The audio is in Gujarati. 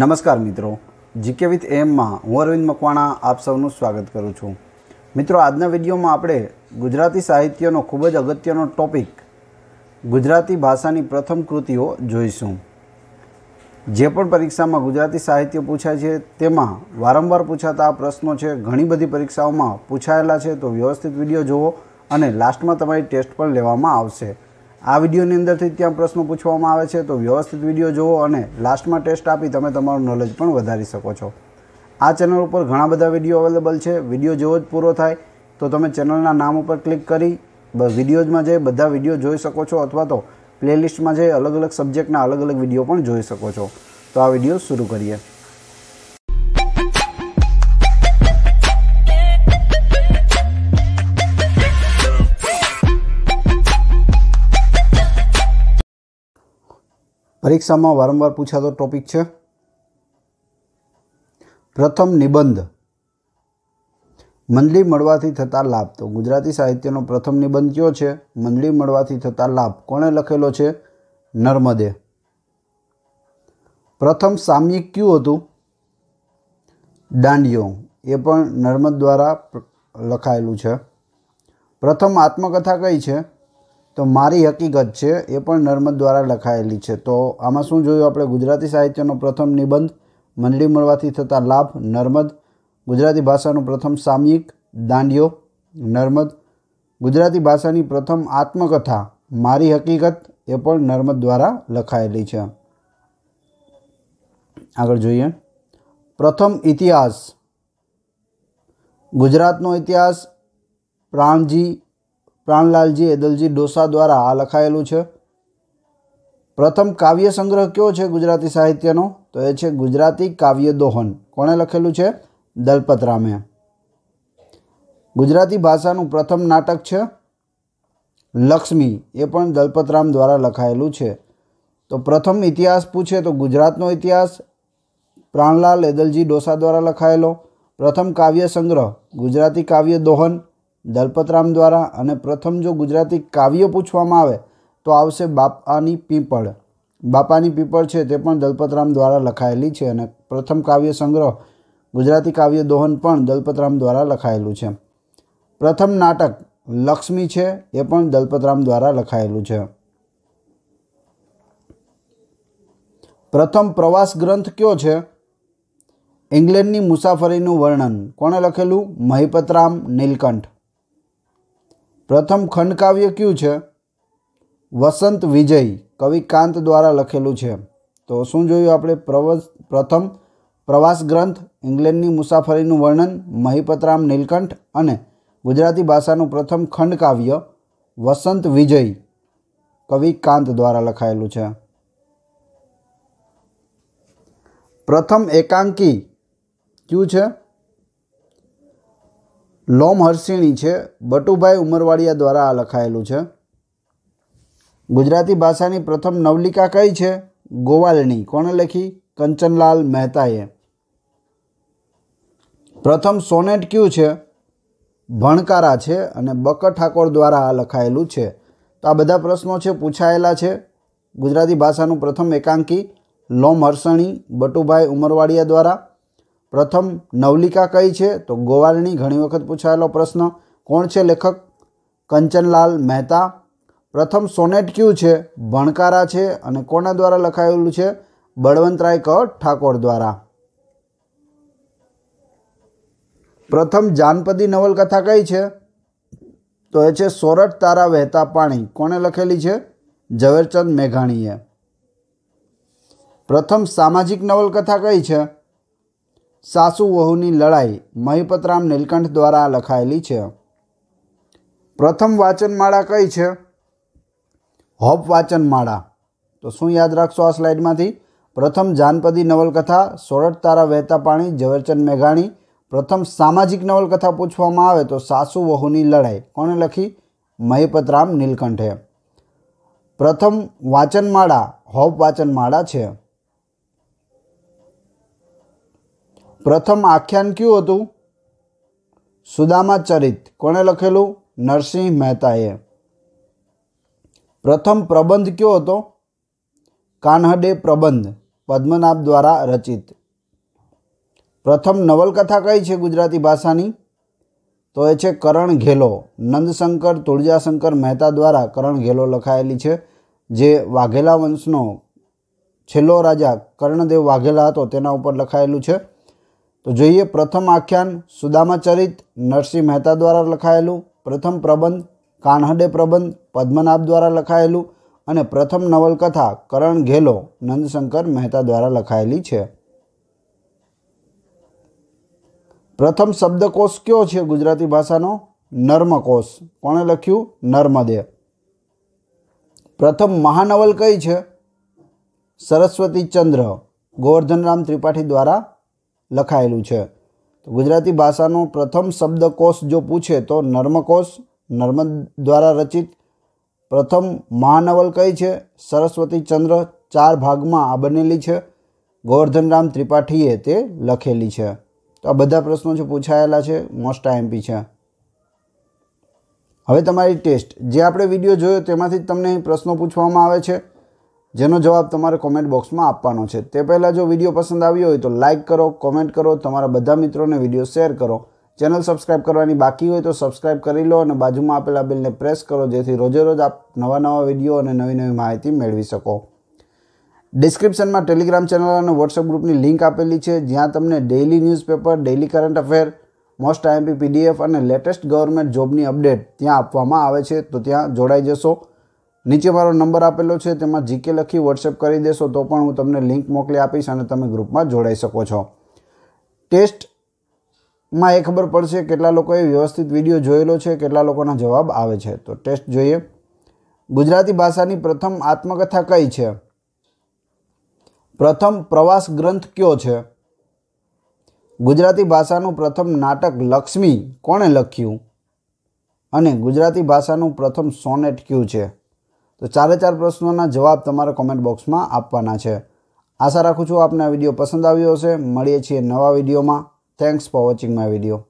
નમસ્કાર મિત્રો જીકે વિથ એમમાં હું અરવિંદ મકવાણા આપ સૌનું સ્વાગત કરું છું મિત્રો આજના વિડીયોમાં આપણે ગુજરાતી સાહિત્યનો ખૂબ જ અગત્યનો ટોપિક ગુજરાતી ભાષાની પ્રથમ કૃતિઓ જોઈશું જે પણ પરીક્ષામાં ગુજરાતી સાહિત્ય પૂછાય છે તેમાં વારંવાર પૂછાતા આ પ્રશ્નો છે ઘણી બધી પરીક્ષાઓમાં પૂછાયેલા છે તો વ્યવસ્થિત વિડીયો જુઓ અને લાસ્ટમાં તમારી ટેસ્ટ પણ લેવામાં આવશે આ વિડીયોની અંદરથી ત્યાં પ્રશ્નો પૂછવામાં આવે છે તો વ્યવસ્થિત વિડીયો જુઓ અને લાસ્ટમાં ટેસ્ટ આપી તમે તમારું નોલેજ પણ વધારી શકો છો આ ચેનલ ઉપર ઘણા બધા વિડીયો અવેલેબલ છે વિડીયો જેવો જ પૂરો થાય તો તમે ચેનલના નામ ઉપર ક્લિક કરી વિડીયોઝમાં જે બધા વિડીયો જોઈ શકો છો અથવા તો પ્લેલિસ્ટમાં જે અલગ અલગ સબ્જેક્ટના અલગ અલગ વિડીયો પણ જોઈ શકો છો તો આ વિડીયો શરૂ કરીએ પરીક્ષામાં વારંવાર પૂછાતો ટોપિક છે પ્રથમ નિબંધ મંડળી મળવાથી થતા લાભ તો ગુજરાતી સાહિત્યનો પ્રથમ નિબંધ કયો છે મંડળી મળવાથી થતા લાભ કોણે લખેલો છે નર્મદે પ્રથમ સામયિક કયું હતું દાંડિયો એ પણ નર્મદ દ્વારા લખાયેલું છે પ્રથમ આત્મકથા કઈ છે તો મારી હકીકત છે એ પણ નર્મદ દ્વારા લખાયેલી છે તો આમાં શું જોયું આપણે ગુજરાતી સાહિત્યનો પ્રથમ નિબંધ મંડળી મળવાથી થતા લાભ નર્મદ ગુજરાતી ભાષાનું પ્રથમ સામયિક દાંડિયો નર્મદ ગુજરાતી ભાષાની પ્રથમ આત્મકથા મારી હકીકત એ પણ નર્મદ દ્વારા લખાયેલી છે આગળ જોઈએ પ્રથમ ઇતિહાસ ગુજરાતનો ઇતિહાસ પ્રાણજી પ્રાણલાલજી એદલજી ડોસા દ્વારા આ લખાયેલું છે પ્રથમ કાવ્ય સંગ્રહ કયો છે ગુજરાતી સાહિત્યનો તો એ છે ગુજરાતી કાવ્ય દોહન કોણે લખેલું છે દલપતરામે ગુજરાતી ભાષાનું પ્રથમ નાટક છે લક્ષ્મી એ પણ દલપતરામ દ્વારા લખાયેલું છે તો પ્રથમ ઇતિહાસ પૂછે તો ગુજરાતનો ઇતિહાસ પ્રાણલાલ એદલજી ડોસા દ્વારા લખાયેલો પ્રથમ કાવ્ય સંગ્રહ ગુજરાતી કાવ્ય દોહન દલપતરામ દ્વારા અને પ્રથમ જો ગુજરાતી કાવ્ય પૂછવામાં આવે તો આવશે બાપાની પીપળ બાપાની પીપળ છે તે પણ દલપતરામ દ્વારા લખાયેલી છે અને પ્રથમ કાવ્ય સંગ્રહ ગુજરાતી કાવ્ય દોહન પણ દલપતરામ દ્વારા લખાયેલું છે પ્રથમ નાટક લક્ષ્મી છે એ પણ દલપતરામ દ્વારા લખાયેલું છે પ્રથમ પ્રવાસ ગ્રંથ કયો છે ઇંગ્લેન્ડની મુસાફરીનું વર્ણન કોણે લખેલું મહિપતરામ નીલકંઠ પ્રથમ ખંડકાવ્ય કયું છે વસંત વિજય કવિ કાંત દ્વારા લખેલું છે તો શું જોયું આપણે પ્રવસ પ્રથમ પ્રવાસ ગ્રંથ ઇંગ્લેન્ડની મુસાફરીનું વર્ણન મહિપતરામ નીલકંઠ અને ગુજરાતી ભાષાનું પ્રથમ ખંડકાવ્ય વસંત વિજય કવિ કાંત દ્વારા લખાયેલું છે પ્રથમ એકાંકી કયું છે લોમ હર્ષિણી છે બટુભાઈ ઉમરવાડિયા દ્વારા આ લખાયેલું છે ગુજરાતી ભાષાની પ્રથમ નવલિકા કઈ છે ગોવાલણી કોણે લખી કંચનલાલ મહેતાએ પ્રથમ સોનેટ કયું છે ભણકારા છે અને બકર ઠાકોર દ્વારા આ લખાયેલું છે તો આ બધા પ્રશ્નો છે પૂછાયેલા છે ગુજરાતી ભાષાનું પ્રથમ એકાંકી લોમ હર્ષણી બટુભાઈ ઉમરવાડિયા દ્વારા પ્રથમ નવલિકા કઈ છે તો ગોવાલની ઘણી વખત પૂછાયેલો પ્રશ્ન કોણ છે લેખક કંચનલાલ મહેતા પ્રથમ સોનેટ ક્યુ છે ભણકારા છે અને કોના દ્વારા લખાયેલું છે બળવંતરાય ક ઠાકોર દ્વારા પ્રથમ જાનપદી નવલકથા કઈ છે તો એ છે સોરઠ તારા વહેતા પાણી કોણે લખેલી છે ઝવેરચંદ મેઘાણીએ પ્રથમ સામાજિક નવલકથા કઈ છે સાસુ વહુની લડાઈ મહિપતરામ નીલકંઠ દ્વારા લખાયેલી છે પ્રથમ વાચનમાળા કઈ છે હોપ વાચનમાળા તો શું યાદ રાખશો આ સ્લાઇડમાંથી પ્રથમ જાનપદી નવલકથા સોરઠ તારા વહેતા પાણી ઝવેરચંદ મેઘાણી પ્રથમ સામાજિક નવલકથા પૂછવામાં આવે તો સાસુ વહુની લડાઈ કોણે લખી મહિપતરામ નીલકંઠે પ્રથમ વાચનમાળા હોપ વાચનમાળા છે પ્રથમ આખ્યાન કયું હતું સુદામા ચરિત કોણે લખેલું નરસિંહ મહેતાએ પ્રથમ પ્રબંધ કયો હતો કાનહડે પ્રબંધ પદ્મનાભ દ્વારા રચિત પ્રથમ નવલકથા કઈ છે ગુજરાતી ભાષાની તો એ છે કરણ ઘેલો નંદશંકર તુળજાશંકર મહેતા દ્વારા કરણ ઘેલો લખાયેલી છે જે વાઘેલા વંશનો છેલ્લો રાજા કર્ણદેવ વાઘેલા હતો તેના ઉપર લખાયેલું છે તો જોઈએ પ્રથમ આખ્યાન સુદામાચરિત નરસિંહ મહેતા દ્વારા લખાયેલું પ્રથમ પ્રબંધ કાનહડે પ્રબંધ પદ્મનાભ દ્વારા લખાયેલું અને પ્રથમ નવલકથા કરણ ઘેલો નંદશંકર મહેતા દ્વારા લખાયેલી છે પ્રથમ શબ્દકોષ કયો છે ગુજરાતી ભાષાનો નર્મકોષ કોણે લખ્યું નર્મદે પ્રથમ મહાનવલ કઈ છે સરસ્વતી ચંદ્ર ગોવર્ધનરામ ત્રિપાઠી દ્વારા લખાયેલું છે તો ગુજરાતી ભાષાનો પ્રથમ શબ્દકોષ જો પૂછે તો નર્મકોષ નર્મદ દ્વારા રચિત પ્રથમ મહાનવલ કઈ છે સરસ્વતી ચંદ્ર ચાર ભાગમાં આ બનેલી છે ગોવર્ધનરામ ત્રિપાઠીએ તે લખેલી છે તો આ બધા પ્રશ્નો જે પૂછાયેલા છે મોસ્ટ આઈએમપી છે હવે તમારી ટેસ્ટ જે આપણે વિડીયો જોયો તેમાંથી તમને અહીં પ્રશ્નો પૂછવામાં આવે છે જેનો જવાબ તમારે કોમેન્ટ બોક્સમાં આપવાનો છે તે પહેલાં જો વિડીયો પસંદ આવ્યો હોય તો લાઇક કરો કોમેન્ટ કરો તમારા બધા મિત્રોને વિડીયો શેર કરો ચેનલ સબસ્ક્રાઇબ કરવાની બાકી હોય તો સબસ્ક્રાઇબ કરી લો અને બાજુમાં આપેલા બિલને પ્રેસ કરો જેથી રોજે રોજ આપ નવા નવા વિડીયો અને નવી નવી માહિતી મેળવી શકો ડિસ્ક્રિપ્શનમાં ટેલિગ્રામ ચેનલ અને વોટ્સએપ ગ્રુપની લિંક આપેલી છે જ્યાં તમને daily newspaper daily current affair most IMP PDF અને લેટેસ્ટ ગવર્મેન્ટ જોબની અપડેટ ત્યાં આપવામાં આવે છે તો ત્યાં જોડાઈ જશો નીચે મારો નંબર આપેલો છે તેમાં જીકે લખી વોટ્સએપ કરી દેશો તો પણ હું તમને લિંક મોકલી આપીશ અને તમે ગ્રુપમાં જોડાઈ શકો છો ટેસ્ટમાં એ ખબર પડશે કેટલા લોકોએ વ્યવસ્થિત વિડીયો જોયેલો છે કેટલા લોકોના જવાબ આવે છે તો ટેસ્ટ જોઈએ ગુજરાતી ભાષાની પ્રથમ આત્મકથા કઈ છે પ્રથમ પ્રવાસ ગ્રંથ કયો છે ગુજરાતી ભાષાનું પ્રથમ નાટક લક્ષ્મી કોણે લખ્યું અને ગુજરાતી ભાષાનું પ્રથમ સોનેટ કયું છે તો ચારે ચાર પ્રશ્નોના જવાબ તમારે કોમેન્ટ બોક્સમાં આપવાના છે આશા રાખું છું આપને આ વિડીયો પસંદ આવ્યો હશે મળીએ છીએ નવા વિડીયોમાં thanks for watching my video